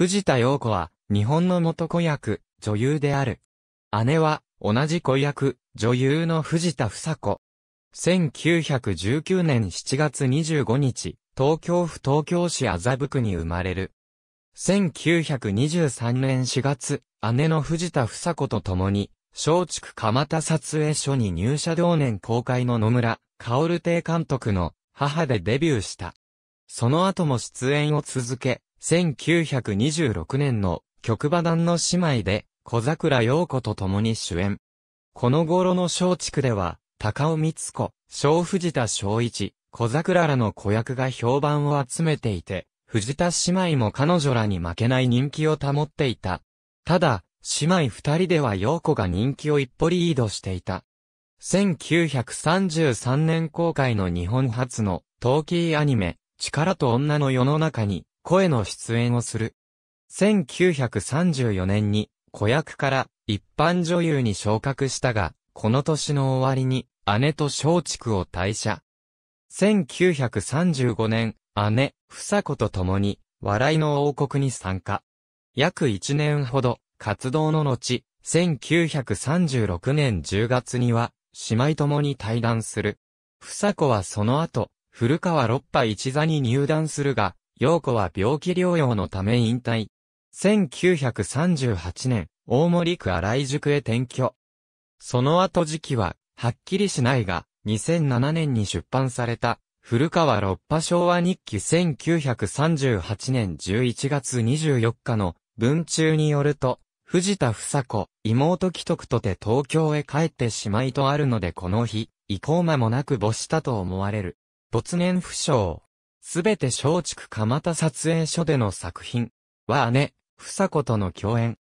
藤田陽子は、日本の元子役、女優である。姉は、同じ子役、女優の藤田房子。1919年7月25日、東京府東京市麻布区に生まれる。1923年4月、姉の藤田房子と共に、松竹蒲田撮影所に入社同年公開の野村、ル亭監督の母でデビューした。その後も出演を続け、1926年の曲馬団の姉妹で小桜陽子と共に主演。この頃の松竹では、高尾光子、小藤田小一、小桜らの子役が評判を集めていて、藤田姉妹も彼女らに負けない人気を保っていた。ただ、姉妹二人では陽子が人気を一歩リードしていた。1933年公開の日本初の、トーキーアニメ、力と女の世の中に、声の出演をする。1934年に子役から一般女優に昇格したが、この年の終わりに姉と松竹を退社。1935年、姉、房子と共に、笑いの王国に参加。約1年ほど、活動の後、1936年10月には、姉妹共に対談する。房子はその後、古川六波一座に入団するが、陽子は病気療養のため引退。1938年、大森区新井宿へ転居。その後時期は、はっきりしないが、2007年に出版された、古川六波昭和日記1938年11月24日の文中によると、藤田房子、妹帰得とて東京へ帰ってしまいとあるのでこの日、以降間もなく没したと思われる。没年不詳。すべて松竹蒲田撮影所での作品は姉、房子との共演。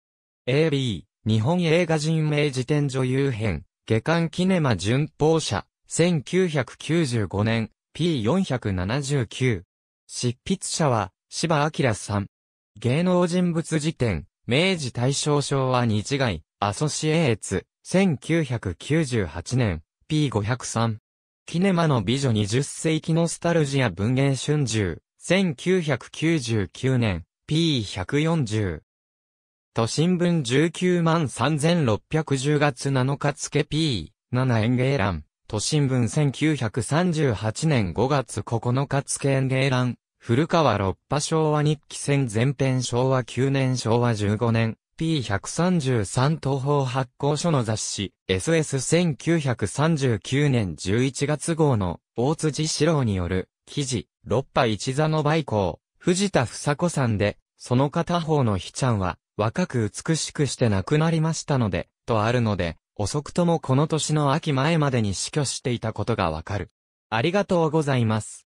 AB、日本映画人名辞典女優編、下巻キネマ巡報社、1995年、P479。執筆者は、芝明さん。芸能人物辞典、明治大正昭和日外、アソシエーツ、1998年、P503。キネマの美女20世紀ノスタルジア文芸春秋、1999年、P140。都新聞19万3610月7日付 P7 演芸欄。都新聞1938年5月9日付演芸欄。古川六波昭和日記戦前編昭和9年昭和15年。P133 東方発行所の雑誌 SS1939 年11月号の大辻志郎による記事六波一座の梅公藤田房子さんでその片方のひちゃんは若く美しくして亡くなりましたのでとあるので遅くともこの年の秋前までに死去していたことがわかる。ありがとうございます。